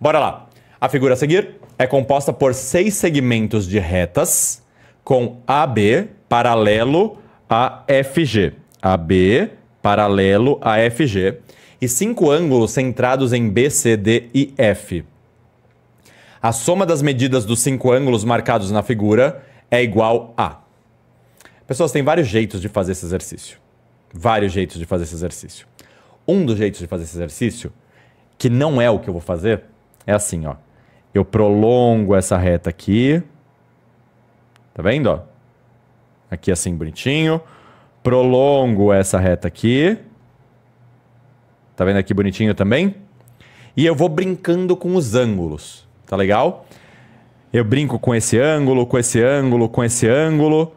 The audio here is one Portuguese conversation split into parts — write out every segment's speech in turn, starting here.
Bora lá. A figura a seguir é composta por seis segmentos de retas com AB paralelo a FG. AB paralelo a FG e cinco ângulos centrados em B, C, D e F. A soma das medidas dos cinco ângulos marcados na figura é igual a. Pessoas, tem vários jeitos de fazer esse exercício. Vários jeitos de fazer esse exercício. Um dos jeitos de fazer esse exercício, que não é o que eu vou fazer, é assim, ó. Eu prolongo essa reta aqui. Tá vendo, ó? Aqui assim bonitinho. Prolongo essa reta aqui. Tá vendo aqui bonitinho também? E eu vou brincando com os ângulos. Tá legal? Eu brinco com esse ângulo, com esse ângulo, com esse ângulo,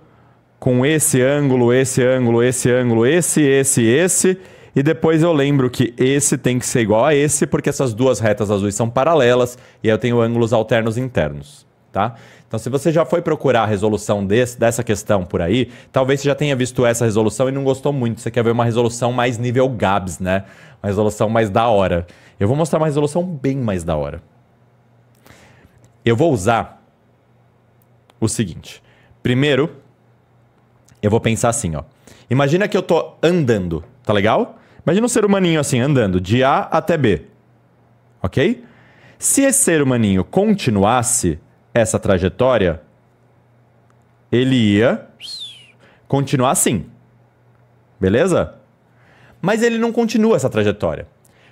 com esse ângulo, esse ângulo, esse ângulo, esse, esse, esse. E depois eu lembro que esse tem que ser igual a esse, porque essas duas retas azuis são paralelas e eu tenho ângulos alternos internos, tá? Então, se você já foi procurar a resolução desse, dessa questão por aí, talvez você já tenha visto essa resolução e não gostou muito. Você quer ver uma resolução mais nível Gabs, né? Uma resolução mais da hora. Eu vou mostrar uma resolução bem mais da hora. Eu vou usar o seguinte. Primeiro, eu vou pensar assim, ó. Imagina que eu tô andando, tá legal? Imagina um ser humaninho assim, andando de A até B. Ok? Se esse ser humaninho continuasse essa trajetória, ele ia continuar assim. Beleza? Mas ele não continua essa trajetória.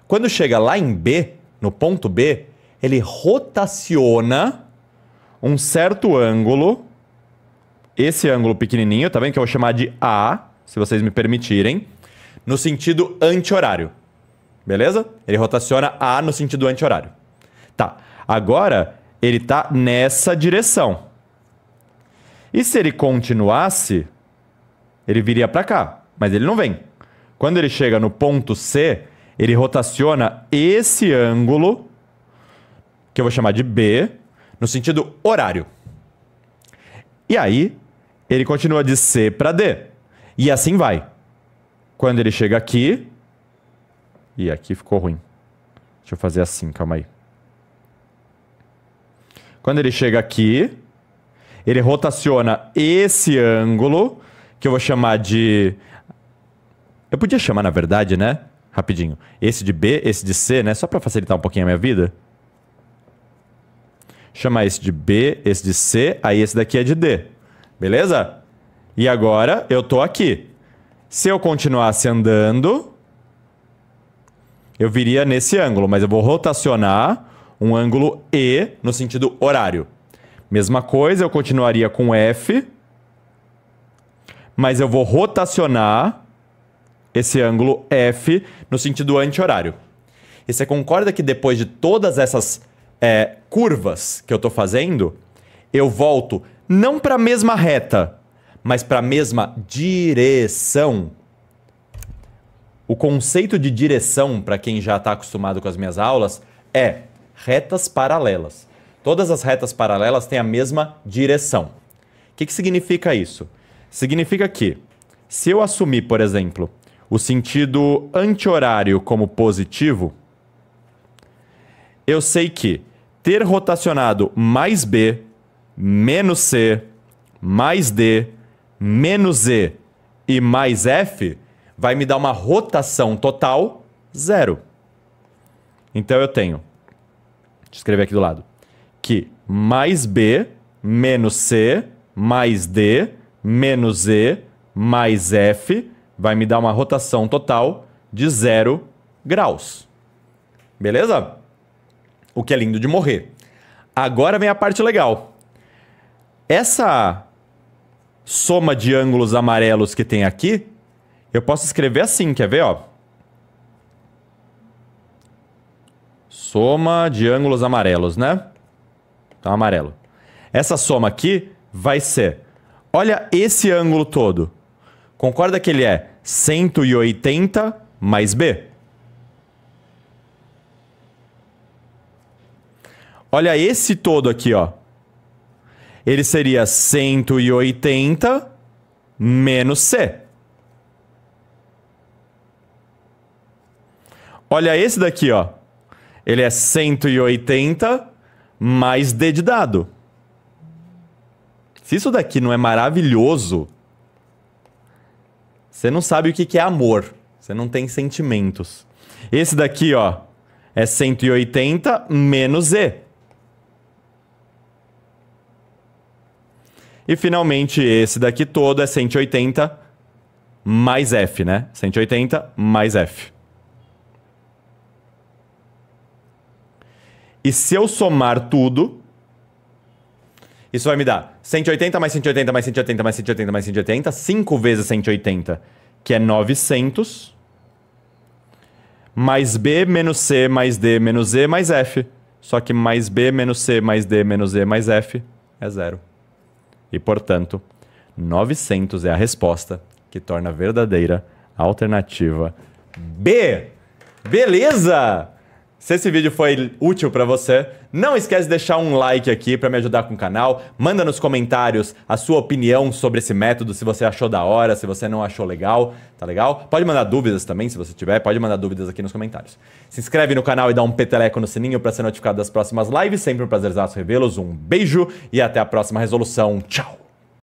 Quando chega lá em B, no ponto B, ele rotaciona um certo ângulo, esse ângulo pequenininho, tá vendo que eu vou chamar de A, se vocês me permitirem no sentido anti-horário. Beleza? Ele rotaciona A no sentido anti-horário. Tá. Agora, ele está nessa direção. E se ele continuasse, ele viria para cá, mas ele não vem. Quando ele chega no ponto C, ele rotaciona esse ângulo, que eu vou chamar de B, no sentido horário. E aí, ele continua de C para D. E assim vai. Quando ele chega aqui... E aqui ficou ruim. Deixa eu fazer assim, calma aí. Quando ele chega aqui, ele rotaciona esse ângulo, que eu vou chamar de... Eu podia chamar, na verdade, né? Rapidinho. Esse de B, esse de C, né? Só para facilitar um pouquinho a minha vida. Chamar esse de B, esse de C, aí esse daqui é de D. Beleza? E agora eu tô aqui. Se eu continuasse andando, eu viria nesse ângulo, mas eu vou rotacionar um ângulo E no sentido horário. Mesma coisa, eu continuaria com F, mas eu vou rotacionar esse ângulo F no sentido anti-horário. E você concorda que depois de todas essas é, curvas que eu estou fazendo, eu volto não para a mesma reta, mas para a mesma direção. O conceito de direção, para quem já está acostumado com as minhas aulas, é retas paralelas. Todas as retas paralelas têm a mesma direção. O que, que significa isso? Significa que, se eu assumir, por exemplo, o sentido anti-horário como positivo, eu sei que ter rotacionado mais B, menos C, mais D, menos E e mais F vai me dar uma rotação total zero. Então eu tenho, deixa eu escrever aqui do lado, que mais B menos C mais D menos e mais F vai me dar uma rotação total de zero graus. Beleza? O que é lindo de morrer. Agora vem a parte legal. Essa soma de ângulos amarelos que tem aqui, eu posso escrever assim, quer ver, ó? Soma de ângulos amarelos, né? Então, amarelo. Essa soma aqui vai ser... Olha esse ângulo todo. Concorda que ele é 180 mais B? Olha esse todo aqui, ó ele seria 180 menos C. Olha esse daqui, ó. Ele é 180 mais D de dado. Se isso daqui não é maravilhoso, você não sabe o que é amor. Você não tem sentimentos. Esse daqui, ó, é 180 menos e. E finalmente esse daqui todo é 180 mais F, né? 180 mais F. E se eu somar tudo, isso vai me dar 180 mais 180 mais 180 mais 180 mais 180, 5 vezes 180, que é 900, mais B menos C mais D menos E mais F. Só que mais B menos C mais D menos E mais F é zero. E, portanto, 900 é a resposta que torna verdadeira a alternativa B. Beleza! Se esse vídeo foi útil para você, não esquece de deixar um like aqui para me ajudar com o canal. Manda nos comentários a sua opinião sobre esse método, se você achou da hora, se você não achou legal, tá legal? Pode mandar dúvidas também, se você tiver, pode mandar dúvidas aqui nos comentários. Se inscreve no canal e dá um peteleco no sininho para ser notificado das próximas lives. Sempre um prazerzaço revê-los. Um beijo e até a próxima resolução. Tchau.